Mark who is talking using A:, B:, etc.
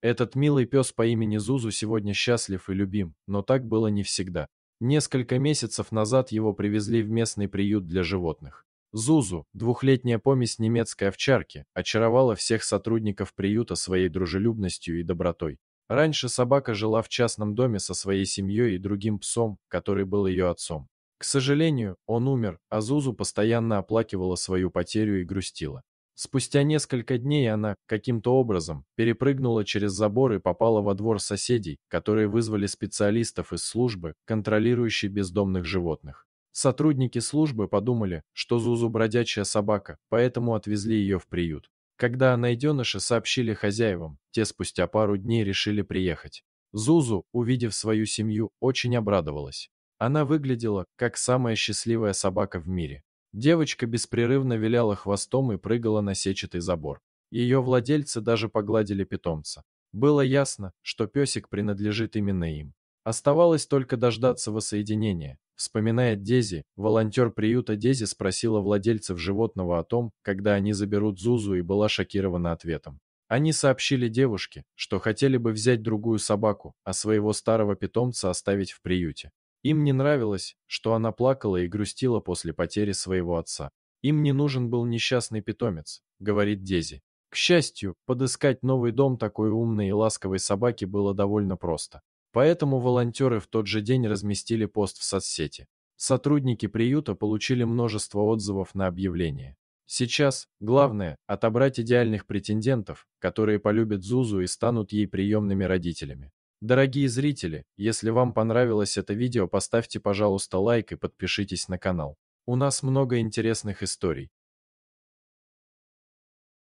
A: Этот милый пес по имени Зузу сегодня счастлив и любим, но так было не всегда. Несколько месяцев назад его привезли в местный приют для животных. Зузу, двухлетняя помесь немецкой овчарки, очаровала всех сотрудников приюта своей дружелюбностью и добротой. Раньше собака жила в частном доме со своей семьей и другим псом, который был ее отцом. К сожалению, он умер, а Зузу постоянно оплакивала свою потерю и грустила. Спустя несколько дней она, каким-то образом, перепрыгнула через забор и попала во двор соседей, которые вызвали специалистов из службы, контролирующей бездомных животных. Сотрудники службы подумали, что Зузу бродячая собака, поэтому отвезли ее в приют. Когда о найденыше сообщили хозяевам, те спустя пару дней решили приехать. Зузу, увидев свою семью, очень обрадовалась. Она выглядела, как самая счастливая собака в мире. Девочка беспрерывно виляла хвостом и прыгала на сетчатый забор. Ее владельцы даже погладили питомца. Было ясно, что песик принадлежит именно им. Оставалось только дождаться воссоединения. Вспоминая Дези, волонтер приюта Дези спросила владельцев животного о том, когда они заберут Зузу и была шокирована ответом. Они сообщили девушке, что хотели бы взять другую собаку, а своего старого питомца оставить в приюте. Им не нравилось, что она плакала и грустила после потери своего отца. «Им не нужен был несчастный питомец», — говорит Дези. К счастью, подыскать новый дом такой умной и ласковой собаки было довольно просто. Поэтому волонтеры в тот же день разместили пост в соцсети. Сотрудники приюта получили множество отзывов на объявление. Сейчас, главное, отобрать идеальных претендентов, которые полюбят Зузу и станут ей приемными родителями. Дорогие зрители, если вам понравилось это видео, поставьте, пожалуйста, лайк и подпишитесь на канал. У нас много интересных историй.